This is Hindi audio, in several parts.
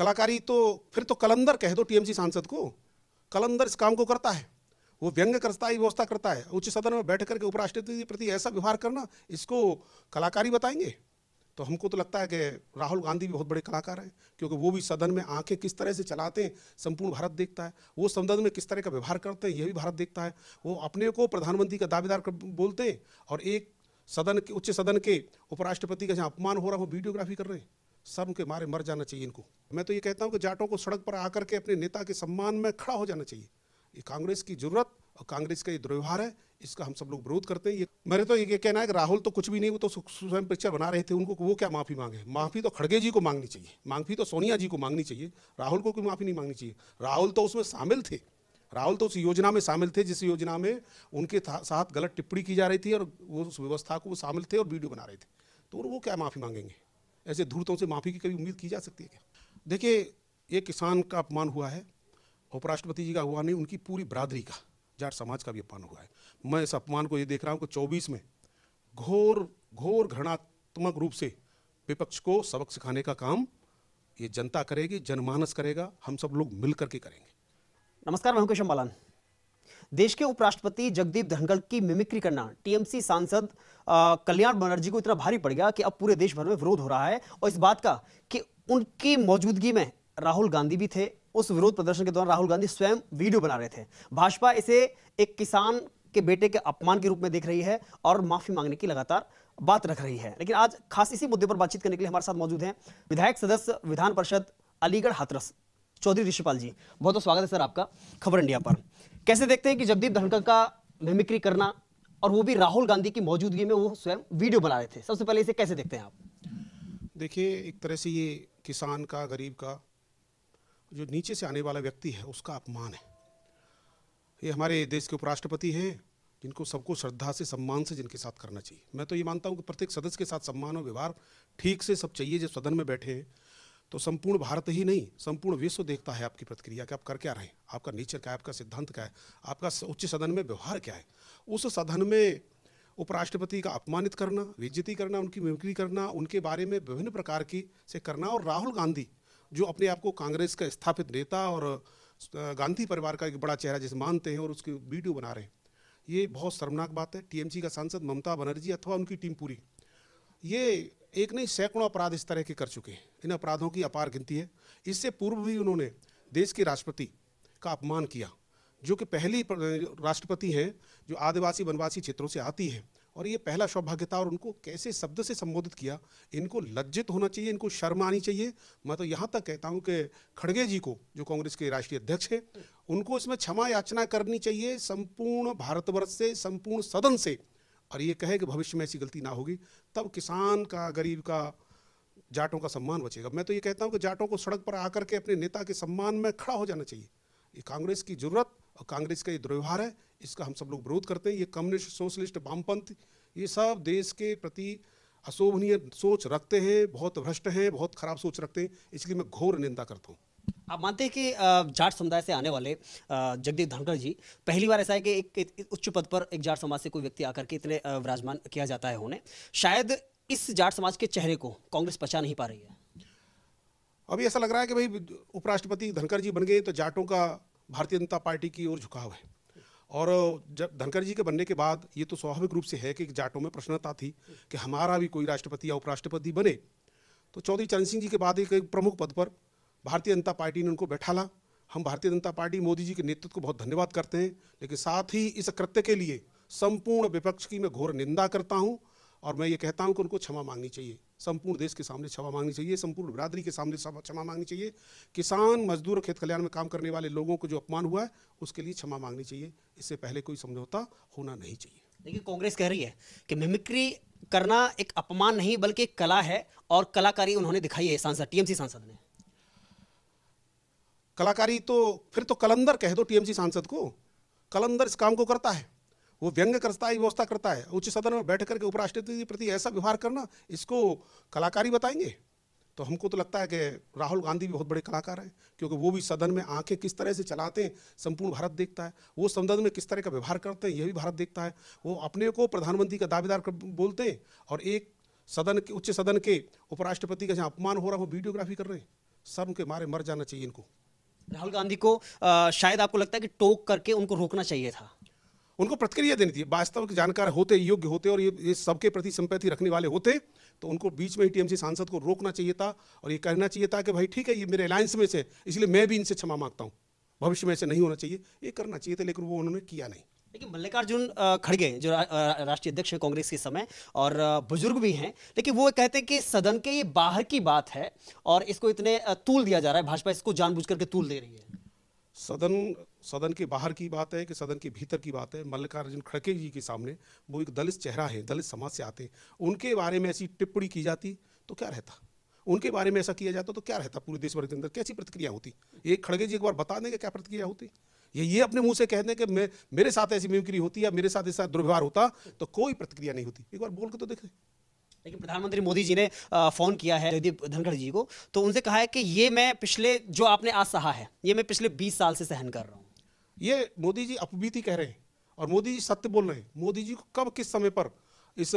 कलाकारी तो फिर तो कलंदर कह दो टीएमसी सांसद को कलंदर इस काम को करता है वो व्यंग करता है व्यवस्था करता है उच्च सदन में बैठ करके उपराष्ट्रपति के प्रति ऐसा व्यवहार करना इसको कलाकारी बताएंगे तो हमको तो लगता है कि राहुल गांधी भी बहुत बड़े कलाकार हैं क्योंकि वो भी सदन में आंखें किस तरह से चलाते हैं संपूर्ण भारत देखता है वो सदन में किस तरह का व्यवहार करते हैं ये भी भारत देखता है वो अपने को प्रधानमंत्री का दावेदार बोलते हैं और एक सदन के उच्च सदन के उपराष्ट्रपति का जहाँ अपमान हो रहा है वो वीडियोग्राफी कर रहे हैं सब के मारे मर जाना चाहिए इनको मैं तो ये कहता हूँ कि जाटों को सड़क पर आकर के अपने नेता के सम्मान में खड़ा हो जाना चाहिए ये कांग्रेस की जरूरत और कांग्रेस का ये दुर्व्यवहार है इसका हम सब लोग विरोध करते हैं ये मेरे तो ये कहना है कि राहुल तो कुछ भी नहीं वो तो स्वयं पिक्चर बना रहे थे उनको वो क्या माफ़ी मांगे माफ़ी तो खड़गे जी को मांगनी चाहिए माफी तो सोनिया जी को मांगनी चाहिए राहुल को कोई माफ़ी नहीं मांगनी चाहिए राहुल तो उसमें शामिल थे राहुल तो उस योजना में शामिल थे जिस योजना में उनके साथ गलत टिप्पणी की जा रही थी और वो उस व्यवस्था को वो शामिल थे और वीडियो बना रहे थे तो वो क्या माफ़ी मांगेंगे ऐसे धूर्तों से माफ़ी की कभी उम्मीद की जा सकती है क्या देखिए ये किसान का अपमान हुआ है उपराष्ट्रपति जी का हुआ नहीं उनकी पूरी बरादरी का जाट समाज का भी अपमान हुआ है मैं इस अपमान को ये देख रहा हूँ कि चौबीस में घोर घोर घृणात्मक रूप से विपक्ष को सबक सिखाने का काम ये जनता करेगी जनमानस करेगा हम सब लोग मिल करके करेंगे नमस्कार मैं हूं बालान देश के उपराष्ट्रपति जगदीप धनखड़ की मिमिक्री करना टीएमसी सांसद कल्याण बनर्जी को इतना भारी पड़ गया कि अब पूरे देश भर में विरोध हो रहा है और इस बात का कि उनकी मौजूदगी में राहुल गांधी भी थे उस विरोध प्रदर्शन के दौरान राहुल गांधी स्वयं वीडियो बना रहे थे भाजपा इसे एक किसान के बेटे के अपमान के रूप में देख रही है और माफी मांगने की लगातार बात रख रही है लेकिन आज खास इसी मुद्दे पर बातचीत करने के लिए हमारे साथ मौजूद हैं विधायक सदस्य विधान परिषद अलीगढ़ हाथरस चौधरी ऋषिपाल जी बहुत बहुत स्वागत है सर आपका खबर इंडिया पर कैसे देखते हैं कि जगदीप धनखड़ का मेमिक्री करना और वो भी राहुल गांधी की मौजूदगी में वो स्वयं वीडियो बना रहे थे सबसे पहले इसे कैसे देखते हैं आप देखिए एक तरह से ये किसान का गरीब का जो नीचे से आने वाला व्यक्ति है उसका अपमान है ये हमारे देश के उपराष्ट्रपति हैं जिनको सबको श्रद्धा से सम्मान से जिनके साथ करना चाहिए मैं तो ये मानता हूँ कि प्रत्येक सदस्य के साथ सम्मान और व्यवहार ठीक से सब चाहिए जब सदन में बैठे हैं तो संपूर्ण भारत ही नहीं संपूर्ण विश्व देखता है आपकी प्रतिक्रिया कि आप कर क्या रहे हैं आपका नेचर क्या है आपका सिद्धांत क्या है आपका उच्च सदन में व्यवहार क्या है उस सदन में उपराष्ट्रपति का अपमानित करना बेज्जती करना उनकी मिमिक्री करना उनके बारे में विभिन्न प्रकार की से करना और राहुल गांधी जो अपने आप को कांग्रेस का स्थापित नेता और गांधी परिवार का एक बड़ा चेहरा जिसे मानते हैं और उसकी वीडियो बना रहे हैं ये बहुत शर्मनाक बात है टीएमसी का सांसद ममता बनर्जी अथवा उनकी टीम पूरी ये एक नहीं सैकड़ों अपराध इस तरह के कर चुके हैं इन अपराधों की अपार गिनती है इससे पूर्व भी उन्होंने देश के राष्ट्रपति का अपमान किया जो कि पहली राष्ट्रपति हैं जो आदिवासी वनवासी क्षेत्रों से आती है और ये पहला सौभाग्य था और उनको कैसे शब्द से संबोधित किया इनको लज्जित होना चाहिए इनको शर्म आनी चाहिए मैं तो यहाँ तक कहता हूँ कि खड़गे जी को जो कांग्रेस के राष्ट्रीय अध्यक्ष हैं उनको इसमें क्षमा याचना करनी चाहिए संपूर्ण भारतवर्ष से संपूर्ण सदन से और ये कहे कि भविष्य में ऐसी गलती ना होगी तब किसान का गरीब का जाटों का सम्मान बचेगा मैं तो ये कहता हूँ कि जाटों को सड़क पर आकर के अपने नेता के सम्मान में खड़ा हो जाना चाहिए ये कांग्रेस की जरूरत और कांग्रेस का ये दुर्व्यवहार है इसका हम सब लोग विरोध करते हैं ये कम्युनिस्ट सोशलिस्ट वामपंथ ये सब देश के प्रति अशोभनीय सोच रखते हैं बहुत भ्रष्ट हैं बहुत खराब सोच रखते हैं इसलिए मैं घोर निंदा करता हूँ आप मानते हैं कि जाट समुदाय से आने वाले जगदीप धनखड़ जी पहली बार ऐसा है कि एक उच्च पद पर एक जाट समाज से कोई व्यक्ति आकर के इतने विराजमान किया जाता है उन्हें शायद इस जाट समाज के चेहरे को कांग्रेस पहचान नहीं पा रही है अभी ऐसा लग रहा है कि भाई उपराष्ट्रपति धनखड़ जी बन गए तो जाटों का भारतीय जनता पार्टी की ओर झुकाव है और जब धनखड़ जी के बनने के बाद ये तो स्वाभाविक रूप से है कि जाटों में प्रसन्नता थी कि हमारा भी कोई राष्ट्रपति या उपराष्ट्रपति बने तो चौधरी चरण सिंह जी के बाद एक प्रमुख पद पर भारतीय जनता पार्टी ने उनको बैठाला हम भारतीय जनता पार्टी मोदी जी के नेतृत्व को बहुत धन्यवाद करते हैं लेकिन साथ ही इस कृत्य के लिए संपूर्ण विपक्ष की मैं घोर निंदा करता हूँ और मैं ये कहता हूँ कि उनको क्षमा मांगनी चाहिए संपूर्ण देश के सामने क्षमा मांगनी चाहिए संपूर्ण बरादरी के सामने क्षमा मांगनी चाहिए किसान मजदूर और खेत कल्याण में काम करने वाले लोगों को जो अपमान हुआ है उसके लिए क्षमा मांगनी चाहिए इससे पहले कोई समझौता होना नहीं चाहिए देखिए कांग्रेस कह रही है कि मिमिक्री करना एक अपमान नहीं बल्कि एक कला है और कलाकारी उन्होंने दिखाई है सांसद टीएमसी सांसद ने कलाकारी तो फिर तो कलंदर कह दो टीएमसी सांसद को कलंदर इस काम को करता है वो व्यंग करता है व्यवस्था करता है उच्च सदन में बैठ करके उपराष्ट्रपति के प्रति ऐसा व्यवहार करना इसको कलाकारी बताएंगे तो हमको तो लगता है कि राहुल गांधी भी बहुत बड़े कलाकार हैं क्योंकि वो भी सदन में आंखें किस तरह से चलाते हैं संपूर्ण भारत देखता है वो संसद में किस तरह का व्यवहार करते हैं यह भी भारत देखता है वो अपने को प्रधानमंत्री का दावेदार बोलते हैं और एक सदन के उच्च सदन के उपराष्ट्रपति का जहाँ अपमान हो रहा है वो वीडियोग्राफी कर रहे हैं शर्म के मारे मर जाना चाहिए इनको राहुल गांधी को आ, शायद आपको लगता है कि टोक करके उनको रोकना चाहिए था उनको प्रतिक्रिया देनी थी वास्तव के जानकार होते योग्य होते और ये, ये सबके प्रति संपत्ति रखने वाले होते तो उनको बीच में टीएमसी सांसद को रोकना चाहिए था और ये कहना चाहिए था कि भाई ठीक है ये मेरे अलायंस में से इसलिए मैं भी इनसे क्षमा मांगता हूँ भविष्य में ऐसे नहीं होना चाहिए ये करना चाहिए था लेकिन वो उन्होंने किया नहीं लेकिन मल्लिकार्जुन खड़गे जो राष्ट्रीय अध्यक्ष है कांग्रेस के समय और बुजुर्ग भी हैं लेकिन वो कहते हैं कि सदन के ये बाहर की बात है और इसको इतने तूल दिया जा रहा है भाजपा इसको जानबूझ करके तूल दे रही है सदन सदन के बाहर की बात है कि सदन के भीतर की बात है मल्लिकार्जुन खड़के जी के सामने वो एक दलित चेहरा है दलित समाज से आते उनके बारे में ऐसी टिप्पणी की जाती तो क्या रहता उनके बारे में ऐसा किया जाता तो क्या रहता पूरे देश भर के अंदर कैसी प्रतिक्रिया होती ये खड़गे जी एक बार बता देंगे क्या प्रतिक्रिया होती ये ये अपने मुंह से कह दें कि मैं मेरे साथ ऐसी मिमिक्री होती या मेरे साथ ऐसा दुर्व्यवहार होता तो कोई प्रतिक्रिया नहीं होती एक बार बोल के तो देख देखें लेकिन प्रधानमंत्री मोदी जी ने फ़ोन किया है जगदीप धनखड़ जी को तो उनसे कहा है कि ये मैं पिछले जो आपने आज सहा है ये मैं पिछले बीस साल से सहन कर रहा हूँ ये मोदी जी अपबीती कह रहे हैं और मोदी जी सत्य बोल रहे हैं मोदी जी को कब किस समय पर इस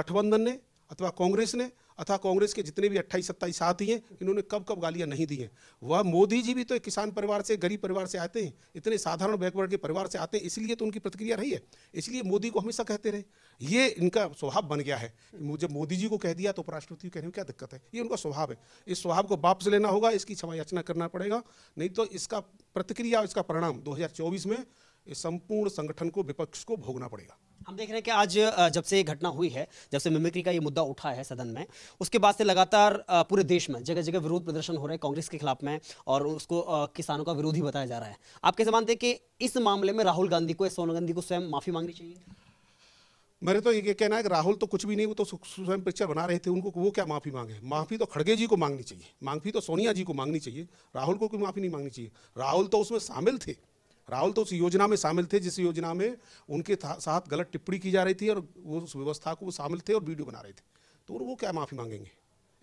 गठबंधन ने अथवा कांग्रेस ने अतः कांग्रेस के जितने भी अट्ठाईस सत्ताईस साथी हैं इन्होंने कब कब गालियां नहीं दी हैं वह मोदी जी भी तो एक किसान परिवार से गरीब परिवार से आते हैं इतने साधारण बैकवर्ड के परिवार से आते हैं इसलिए तो उनकी प्रतिक्रिया रही है इसलिए मोदी को हमेशा कहते रहे ये इनका स्वभाव बन गया है मुझे मोदी जी को कह दिया तो उपराष्ट्रपति कहने में क्या दिक्कत है ये उनका स्वभाव है इस स्वभाव को वापस लेना होगा इसकी क्षमा याचना करना पड़ेगा नहीं तो इसका प्रतिक्रिया इसका परिणाम दो में इस संपूर्ण संगठन को विपक्ष को भोगना पड़ेगा हम देख रहे हैं कि आज जब से ये घटना हुई है जब से मिमिक्री का ये मुद्दा उठा है सदन में उसके बाद से लगातार पूरे देश में जगह जगह विरोध प्रदर्शन हो रहे हैं कांग्रेस के खिलाफ में और उसको किसानों का विरोधी बताया जा रहा है आप कैसे मानते हैं कि इस मामले में राहुल गांधी को सोनिया गांधी को स्वयं माफी मांगनी चाहिए मेरे तो ये कहना है कि राहुल तो कुछ भी नहीं वो तो स्वयं पिक्चर बना रहे थे उनको वो क्या माफ़ी मांगे माफ़ी तो खड़गे जी को मांगनी चाहिए माफी तो सोनिया जी को मांगनी चाहिए राहुल को कोई माफ़ी नहीं मांगनी चाहिए राहुल तो उसमें शामिल थे राहुल तो उस योजना में शामिल थे जिस योजना में उनके साथ गलत टिप्पणी की जा रही थी और वो उस व्यवस्था को वो शामिल थे और वीडियो बना रहे थे तो वो क्या माफ़ी मांगेंगे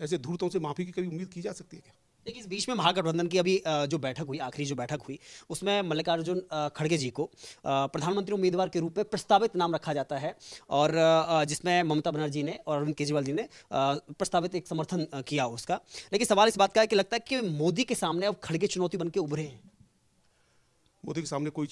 ऐसे धूर्तों से माफ़ी की कभी उम्मीद की जा सकती है क्या देखिए इस बीच में महागठबंधन की अभी जो बैठक हुई आखिरी जो बैठक हुई उसमें मल्लिकार्जुन खड़गे जी को प्रधानमंत्री उम्मीदवार के रूप में प्रस्तावित नाम रखा जाता है और जिसमें ममता बनर्जी ने और अरविंद केजरीवाल जी ने प्रस्तावित एक समर्थन किया उसका लेकिन सवाल इस बात का है कि लगता है कि मोदी के सामने अब खड़गे चुनौती बन के उभरे हैं मोदी के सामने कोई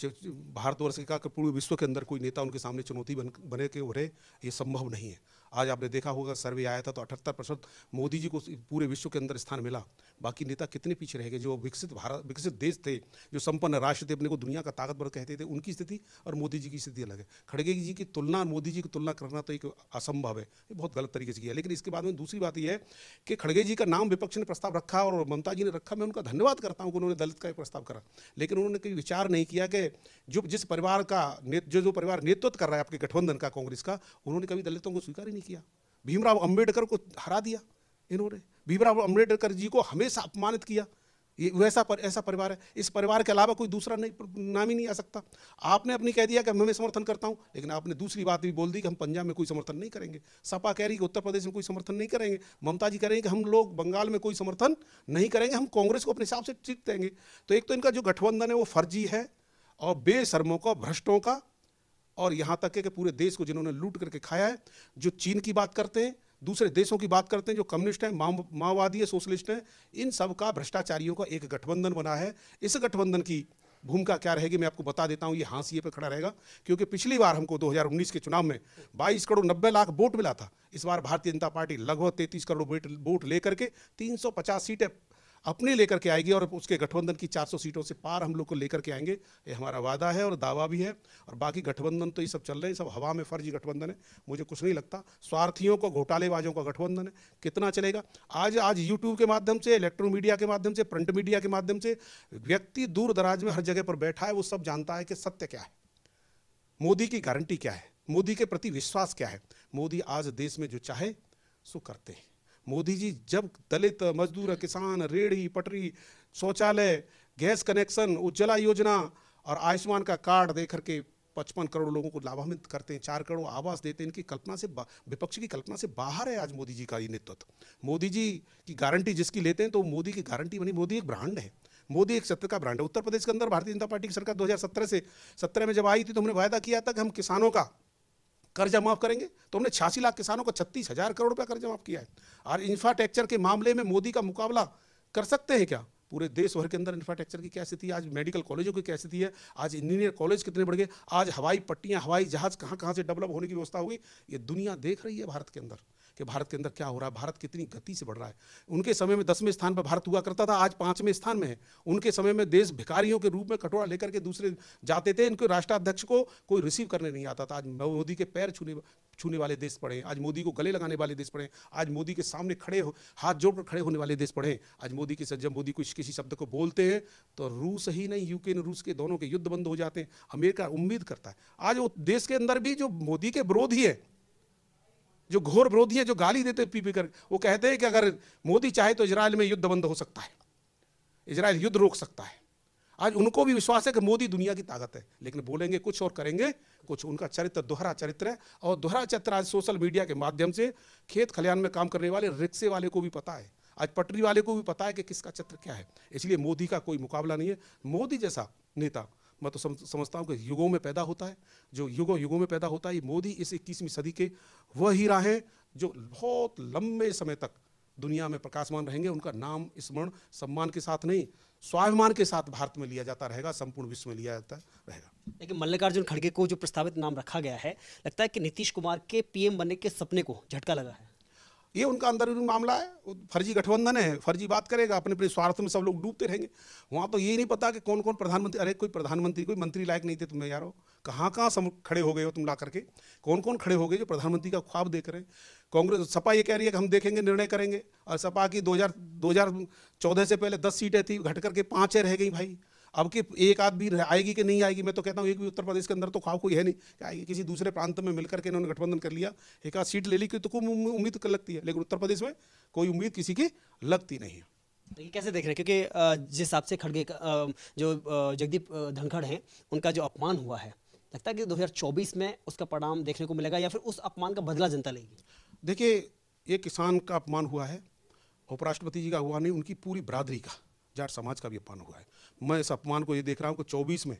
भारतवर्ष के का पूरे विश्व के अंदर कोई नेता उनके सामने चुनौती बन बने के उभरे ये संभव नहीं है आज आपने देखा होगा सर्वे आया था तो अठहत्तर प्रतिशत मोदी जी को पूरे विश्व के अंदर स्थान मिला बाकी नेता कितने पीछे रह गए जो विकसित भारत विकसित देश थे जो संपन्न राष्ट्र थे अपने को दुनिया का ताकतवर कहते थे उनकी स्थिति और मोदी जी की स्थिति अलग है खड़गे जी की तुलना मोदी जी की तुलना करना तो एक असंभव है ये बहुत गलत तरीके से किया लेकिन इसके बाद में दूसरी बात यह है कि खड़गे जी का नाम विपक्ष ने प्रस्ताव रखा और ममता जी ने रखा मैं उनका धन्यवाद करता हूँ कि उन्होंने दलित का एक प्रस्ताव करा लेकिन उन्होंने कभी विचार नहीं किया कि जो जिस परिवार का जो जो परिवार नेतृत्व कर रहा है आपके गठबंधन का कांग्रेस का उन्होंने कभी दलितों को स्वीकार ही नहीं नहीं किया भीमराव अंबेडकर को हरा दिया इन्होंने भीमराव अंबेडकर जी को हमेशा अपमानित किया ये वैसा पर ऐसा परिवार है इस परिवार के अलावा कोई दूसरा नहीं नाम ही नहीं आ सकता आपने अपनी कह दिया कि मैं समर्थन करता हूँ लेकिन आपने दूसरी बात भी बोल दी कि हम पंजाब में कोई समर्थन नहीं करेंगे सपा कह रही कि उत्तर प्रदेश में कोई समर्थन नहीं करेंगे ममता जी कह रही कि हम लोग बंगाल में कोई समर्थन नहीं करेंगे हम कांग्रेस को अपने हिसाब से ट्रीट देंगे तो एक तो इनका जो गठबंधन है वो फर्जी है और बेसरमों का भ्रष्टों का और यहाँ तक है कि पूरे देश को जिन्होंने लूट करके खाया है जो चीन की बात करते हैं दूसरे देशों की बात करते हैं जो कम्युनिस्ट हैं माओवादी है सोशलिस्ट हैं इन सब का भ्रष्टाचारियों का एक गठबंधन बना है इस गठबंधन की भूमिका क्या रहेगी मैं आपको बता देता हूँ ये हांसिए पर खड़ा रहेगा क्योंकि पिछली बार हमको 2019 के चुनाव में 22 करोड़ नब्बे लाख वोट मिला था इस बार भारतीय जनता पार्टी लगभग 33 करोड़ वोट लेकर के 350 सीटें अपने लेकर के आएगी और उसके गठबंधन की 400 सीटों से पार हम लोग को लेकर के आएंगे ये हमारा वादा है और दावा भी है और बाकी गठबंधन तो ये सब चल रहे हैं सब हवा में फर्जी गठबंधन है मुझे कुछ नहीं लगता स्वार्थियों को घोटालेबाजों का गठबंधन है कितना चलेगा आज आज यूट्यूब के माध्यम से इलेक्ट्रॉनिक मीडिया के माध्यम से प्रिंट मीडिया के माध्यम से व्यक्ति दूर दराज में हर जगह पर बैठा है वो सब जानता है कि सत्य क्या है मोदी की गारंटी क्या है मोदी के प्रति विश्वास क्या है मोदी आज देश में जो चाहे सो करते हैं मोदी जी जब दलित मजदूर किसान रेड़ी पटरी शौचालय गैस कनेक्शन उज्ज्वला योजना और आयुष्मान का कार्ड दे करके पचपन करोड़ लोगों को लाभान्वित करते हैं चार करोड़ आवास देते हैं इनकी कल्पना से विपक्ष की कल्पना से बाहर है आज मोदी जी का ये नेतृत्व मोदी जी की गारंटी जिसकी लेते हैं तो मोदी की गारंटी बनी मोदी एक ब्रांड है मोदी एक सत्र का ब्रांड है उत्तर प्रदेश के अंदर भारतीय जनता पार्टी की सरकार 2017 से 17 में जब आई थी तो हमने वायदा किया था कि हम किसानों का कर्जा माफ़ करेंगे तो हमने छियासी लाख किसानों को छत्तीस हज़ार करोड़ रुपया कर्जा माफ़ किया है और इंफ्रास्ट्रक्चर के मामले में मोदी का मुकाबला कर सकते हैं क्या पूरे देश भर के अंदर इंफ्रास्ट्रक्चर की क्या स्थिति है आज मेडिकल कॉलेजों की क्या स्थिति है आज इंजीनियर कॉलेज कितने बढ़ गए आज हवाई पट्टियाँ हवाई जहाज़ कहाँ कहाँ से डेवलप होने की व्यवस्था हुई ये दुनिया देख रही है भारत के अंदर कि भारत के अंदर क्या हो रहा है भारत कितनी गति से बढ़ रहा है उनके समय में दसवें स्थान पर भारत हुआ करता था आज पाँचवें स्थान में है उनके समय में देश भिखारियों के रूप में कटोरा लेकर के दूसरे जाते थे इनके राष्ट्राध्यक्ष को कोई रिसीव करने नहीं आता था आज मोदी के पैर छूने छूने वाले देश पड़े आज मोदी को गले लगाने वाले देश पड़े आज मोदी के सामने खड़े हो हाथ जोड़कर खड़े होने वाले देश पड़े आज मोदी के जब मोदी कुछ किसी शब्द को बोलते हैं तो रूस ही नहीं यूक्रेन रूस के दोनों के युद्ध बंद हो जाते हैं अमेरिका उम्मीद करता है आज वो देश के अंदर भी जो मोदी के विरोधी है जो घोर विरोधी हैं जो गाली देते पीपी कर वो कहते हैं कि अगर मोदी चाहे तो इसराइल में युद्ध बंद हो सकता है इसराइल युद्ध रोक सकता है आज उनको भी विश्वास है कि मोदी दुनिया की ताकत है लेकिन बोलेंगे कुछ और करेंगे कुछ उनका चरित्र दोहरा चरित्र है और दोहरा चरित्र आज सोशल मीडिया के माध्यम से खेत खलियान में काम करने वाले रिक्शे वाले को भी पता है आज पटरी वाले को भी पता है कि किसका चित्र क्या है इसलिए मोदी का कोई मुकाबला नहीं है मोदी जैसा नेता मैं तो समझता हूँ कि युगों में पैदा होता है जो युगों युगों में पैदा होता है मोदी इस इक्कीसवीं सदी के वह हीरा हैं जो बहुत लंबे समय तक दुनिया में प्रकाशमान रहेंगे उनका नाम स्मरण सम्मान के साथ नहीं स्वाभिमान के साथ भारत में लिया जाता रहेगा संपूर्ण विश्व में लिया जाता रहेगा लेकिन मल्लिकार्जुन खड़गे को जो प्रस्तावित नाम रखा गया है लगता है कि नीतीश कुमार के पीएम बनने के सपने को झटका लगा है ये उनका अंदरूनी मामला है फर्जी गठबंधन है फर्जी बात करेगा अपने अपने स्वार्थ में सब लोग डूबते रहेंगे वहाँ तो ये नहीं पता कि कौन कौन प्रधानमंत्री अरे कोई प्रधानमंत्री कोई मंत्री लायक नहीं थे तुम्हें यारो कहाँ कहाँ सब खड़े हो गए हो तुम ला करके कौन कौन खड़े हो गए जो प्रधानमंत्री का ख्वाब देख रहे हैं कांग्रेस सपा ये कह रही है कि हम देखेंगे निर्णय करेंगे और सपा की दो हज़ार से पहले दस सीटें थी घट करके पाँचें रह गई भाई अब कि एक आध भी आएगी कि नहीं आएगी मैं तो कहता हूँ एक भी उत्तर प्रदेश के अंदर तो खाओ कोई है नहीं कि आएगी किसी दूसरे प्रांत में मिलकर के इन्होंने गठबंधन कर लिया एक आध सीट ले ली कि तो कोई उम्मीद कर लगती है लेकिन उत्तर प्रदेश में कोई उम्मीद किसी की लगती नहीं है तो ये कैसे देख रहे हैं क्योंकि जिस हिसाब से खड़गे जो जगदीप धनखड़ हैं उनका जो अपमान हुआ है लगता है कि 2024 में उसका परिणाम देखने को मिलेगा या फिर उस अपमान का बदला जनता लेगी देखिए ये किसान का अपमान हुआ है उपराष्ट्रपति जी का हुआ नहीं उनकी पूरी बरादरी का जाट समाज का भी अपमान हुआ है मैं इस अपमान को ये देख रहा हूँ कि चौबीस में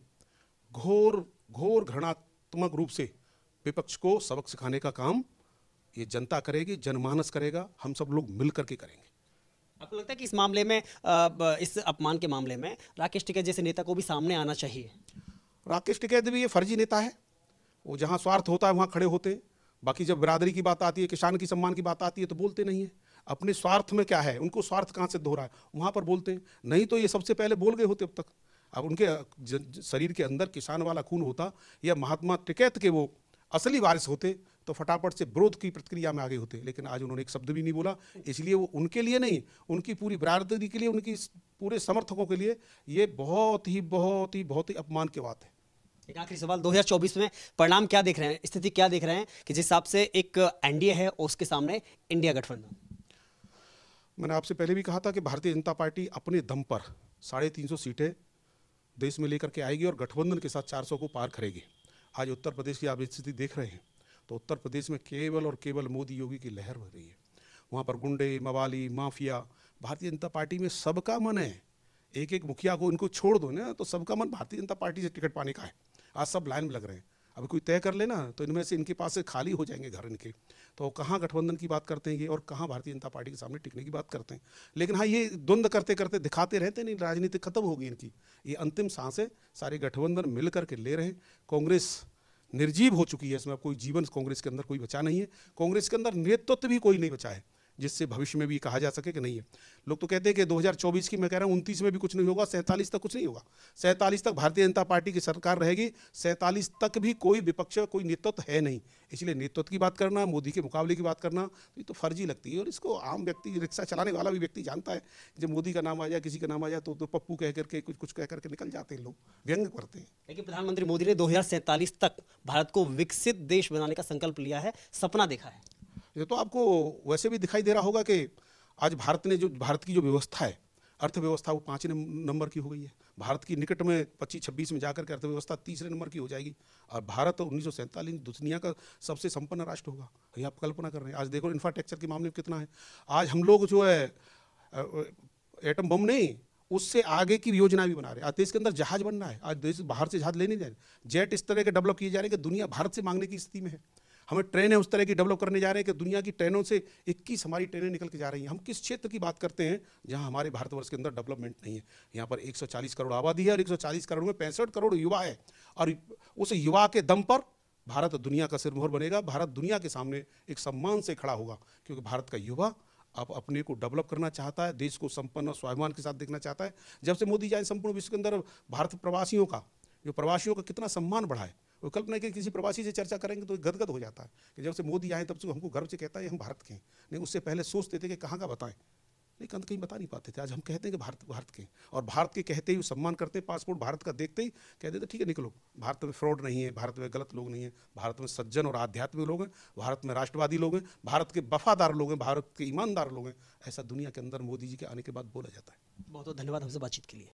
घोर घोर घृणात्मक रूप से विपक्ष को सबक सिखाने का काम ये जनता करेगी जनमानस करेगा हम सब लोग मिल करके करेंगे आपको लगता है कि इस मामले में इस अपमान के मामले में राकेश टिकैत जैसे नेता को भी सामने आना चाहिए राकेश टिकैत भी ये फर्जी नेता है वो जहाँ स्वार्थ होता है वहाँ खड़े होते हैं बाकी जब बिरादरी की बात आती है किसान की सम्मान की बात आती है तो बोलते नहीं है अपने स्वार्थ में क्या है उनको स्वार्थ कहाँ से दोहरा है वहाँ पर बोलते हैं नहीं तो ये सबसे पहले बोल गए होते अब तक अब उनके शरीर के अंदर किसान वाला खून होता या महात्मा टिकैत के वो असली वारिस होते तो फटाफट से विरोध की प्रतिक्रिया में आगे होते लेकिन आज उन्होंने एक शब्द भी नहीं बोला इसलिए वो उनके लिए नहीं उनकी पूरी बरादरी के लिए उनकी पूरे समर्थकों के लिए ये बहुत ही बहुत ही बहुत ही अपमान की बात है एक आखिरी सवाल 2024 में परिणाम क्या देख रहे हैं स्थिति क्या देख रहे हैं कि जिस हिसाब से एक एनडीए है उसके सामने इंडिया गठबंधन मैंने आपसे पहले भी कहा था कि भारतीय जनता पार्टी अपने दम पर साढ़े तीन सौ सीटें देश में लेकर के आएगी और गठबंधन के साथ चार सौ को पार करेगी आज उत्तर प्रदेश की आप स्थिति देख रहे हैं तो उत्तर प्रदेश में केवल और केवल मोदी योगी की लहर हो रही है वहाँ पर गुंडे मवाली माफिया भारतीय जनता पार्टी में सबका मन है एक एक मुखिया को इनको छोड़ दो ना तो सबका मन भारतीय जनता पार्टी से टिकट पाने का है आज सब लाइन में लग रहे हैं अब कोई तय कर लेना तो इनमें से इनके पास से खाली हो जाएंगे घर इनके तो कहाँ गठबंधन की बात करते हैं ये और कहाँ भारतीय जनता पार्टी के सामने टिकने की बात करते हैं लेकिन हाँ ये द्वंद्व करते करते दिखाते रहते नहीं राजनीति खत्म होगी इनकी ये अंतिम सांसें सारे गठबंधन मिल करके ले रहे हैं कांग्रेस निर्जीव हो चुकी है इसमें अब कोई जीवन कांग्रेस के अंदर कोई बचा नहीं है कांग्रेस के अंदर नेतृत्व भी कोई नहीं बचा है जिससे भविष्य में भी कहा जा सके कि नहीं है लोग तो कहते हैं कि 2024 की मैं कह रहा हूँ उनतीस में भी कुछ नहीं होगा सैंतालीस तक कुछ नहीं होगा सैंतालीस तक भारतीय जनता पार्टी की सरकार रहेगी सैंतालीस तक भी कोई विपक्ष कोई नेतृत्व है नहीं इसलिए नेतृत्व की बात करना मोदी के मुकाबले की बात करना तो ये तो फर्जी लगती है और इसको आम व्यक्ति रिक्शा चलाने वाला भी व्यक्ति जानता है जब मोदी का नाम आ जाए किसी का नाम आ जाए तो, तो पप्पू कह करके कुछ कुछ कह करके निकल जाते हैं लोग व्यंग करते हैं लेकिन प्रधानमंत्री मोदी ने दो तक भारत को विकसित देश बनाने का संकल्प लिया है सपना देखा है ये तो आपको वैसे भी दिखाई दे रहा होगा कि आज भारत ने जो भारत की जो व्यवस्था है अर्थव्यवस्था वो पाँच नंबर की हो गई है भारत की निकट में पच्चीस छब्बीस में जाकर के अर्थव्यवस्था तीसरे नंबर की हो जाएगी और भारत उन्नीस सौ दुनिया का सबसे संपन्न राष्ट्र होगा ये आप कल्पना कर रहे हैं आज देखो इंफ्रास्ट्रक्चर के मामले में कितना है आज हम लोग जो है एटम बम नहीं उससे आगे की योजना भी बना रहे हैं आज देश के अंदर जहाज बन रहा है आज देश बाहर से जहाज लेने जा रहे जेट इस तरह के डेवलप किए जा रहे हैं कि दुनिया भारत से मांगने की स्थिति में है हमें ट्रेनें उस तरह की डेवलप करने जा रहे हैं कि दुनिया की ट्रेनों से 21 हमारी ट्रेनें निकल के जा रही हैं हम किस क्षेत्र की बात करते हैं जहां हमारे भारतवर्ष के अंदर डेवलपमेंट नहीं है यहाँ पर 140 करोड़ आबादी है और 140 करोड़ में पैंसठ करोड़ युवा है और उस युवा के दम पर भारत दुनिया का सिरमोहर बनेगा भारत दुनिया के सामने एक सम्मान से खड़ा होगा क्योंकि भारत का युवा आप अपने को डेवलप करना चाहता है देश को संपन्न और स्वाभिमान के साथ देखना चाहता है जब से मोदी जी आए संपूर्ण विश्व के अंदर भारत प्रवासियों का जो प्रवासियों का कितना सम्मान बढ़ा है वो कल्पना कि किसी प्रवासी से चर्चा करेंगे तो गदगद हो जाता है कि जब से मोदी आए तब से हमको गर्व से कहता है हम भारत के हैं नहीं उससे पहले सोचते थे कि कहाँ का बताएं लेकिन कहीं बता नहीं पाते थे आज हम कहते हैं कि भारत भारत के और भारत के कहते ही सम्मान करते हैं पासपोर्ट भारत का देखते ही कह देते ठीक है निकलो भारत में फ्रॉड नहीं है भारत में गलत लोग नहीं है भारत में सज्जन और आध्यात्मिक लोग हैं भारत में राष्ट्रवादी लोग हैं भारत के वफादार लोग हैं भारत के ईमानदार लोग हैं ऐसा दुनिया के अंदर मोदी जी के आने के बाद बोला जाता है बहुत बहुत धन्यवाद हमसे बातचीत के लिए